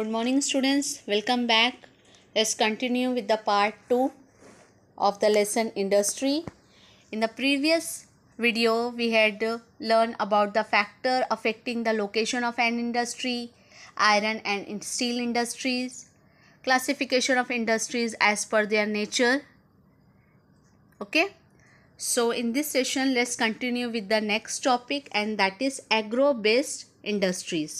good morning students welcome back let's continue with the part 2 of the lesson industry in the previous video we had learned about the factor affecting the location of an industry iron and steel industries classification of industries as per their nature okay so in this session let's continue with the next topic and that is agro based industries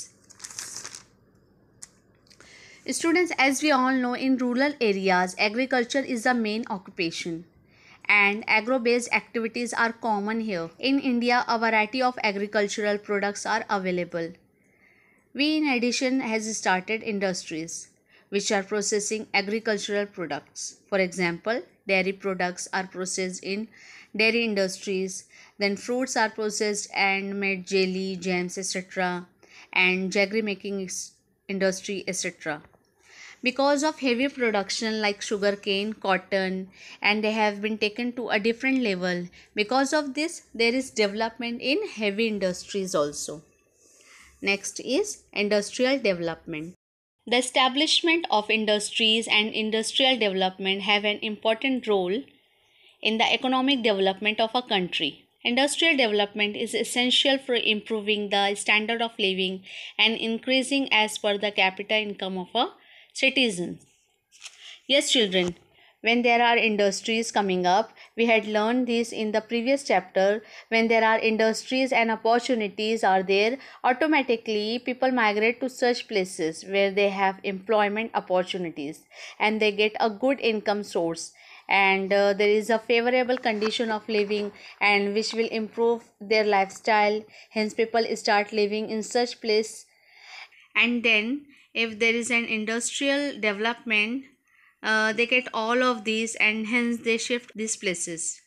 Students, as we all know, in rural areas, agriculture is the main occupation and agro-based activities are common here. In India, a variety of agricultural products are available. We in addition has started industries which are processing agricultural products. For example, dairy products are processed in dairy industries, then fruits are processed and made jelly, jams, etc. and jaggery making is industry, etc. Because of heavy production like sugarcane, cotton, and they have been taken to a different level. Because of this, there is development in heavy industries also. Next is industrial development. The establishment of industries and industrial development have an important role in the economic development of a country. Industrial development is essential for improving the standard of living and increasing as per the capital income of a citizen. Yes, children, when there are industries coming up, we had learned this in the previous chapter. When there are industries and opportunities are there, automatically people migrate to such places where they have employment opportunities and they get a good income source and uh, there is a favorable condition of living and which will improve their lifestyle hence people start living in such place and then if there is an industrial development uh, they get all of these and hence they shift these places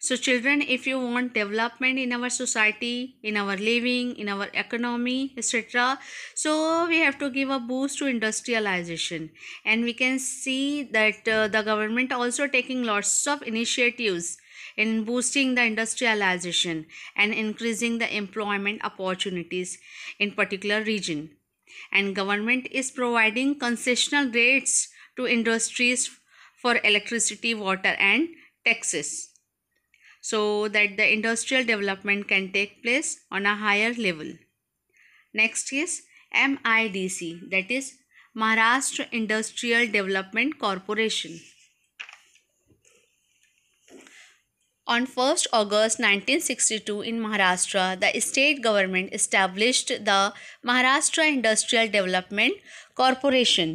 So children, if you want development in our society, in our living, in our economy, etc. So we have to give a boost to industrialization. And we can see that uh, the government also taking lots of initiatives in boosting the industrialization and increasing the employment opportunities in particular region. And government is providing concessional rates to industries for electricity, water and taxes so that the industrial development can take place on a higher level. Next is MIDC that is Maharashtra Industrial Development Corporation. On 1st August 1962 in Maharashtra, the state government established the Maharashtra Industrial Development Corporation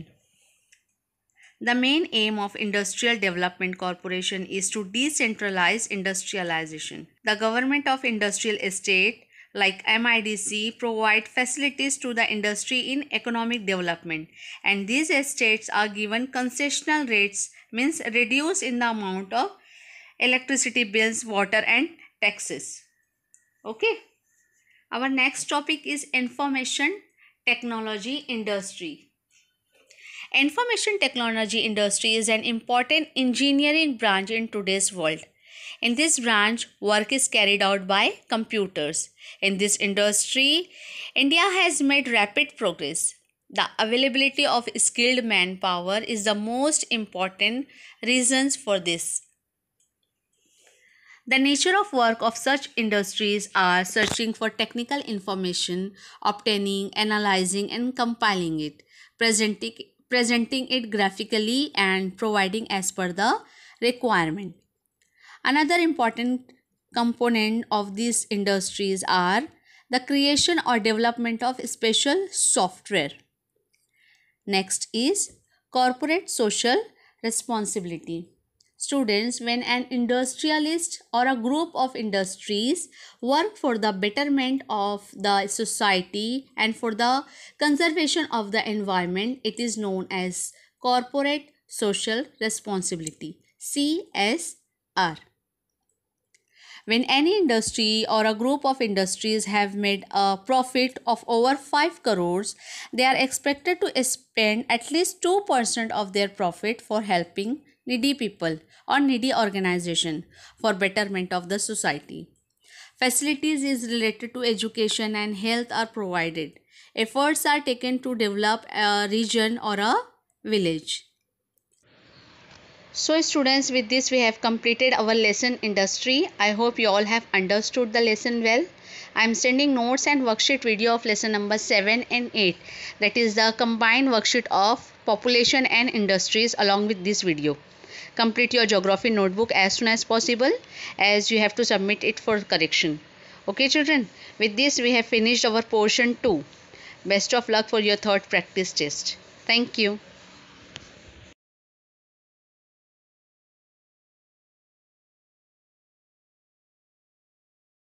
the main aim of Industrial Development Corporation is to decentralize industrialization. The government of industrial estate like MIDC provide facilities to the industry in economic development and these estates are given concessional rates means reduce in the amount of electricity bills, water and taxes. Okay. Our next topic is information technology industry. Information technology industry is an important engineering branch in today's world. In this branch, work is carried out by computers. In this industry, India has made rapid progress. The availability of skilled manpower is the most important reasons for this. The nature of work of such industries are searching for technical information, obtaining, analyzing and compiling it, presenting presenting it graphically and providing as per the requirement. Another important component of these industries are the creation or development of special software. Next is corporate social responsibility. Students, when an industrialist or a group of industries work for the betterment of the society and for the conservation of the environment, it is known as corporate social responsibility CSR. When any industry or a group of industries have made a profit of over 5 crores, they are expected to spend at least 2% of their profit for helping needy people or needy organization for betterment of the society. Facilities is related to education and health are provided. Efforts are taken to develop a region or a village. So students with this we have completed our lesson industry. I hope you all have understood the lesson well. I am sending notes and worksheet video of lesson number 7 and 8 that is the combined worksheet of population and industries along with this video complete your geography notebook as soon as possible as you have to submit it for correction okay children with this we have finished our portion 2 best of luck for your third practice test thank you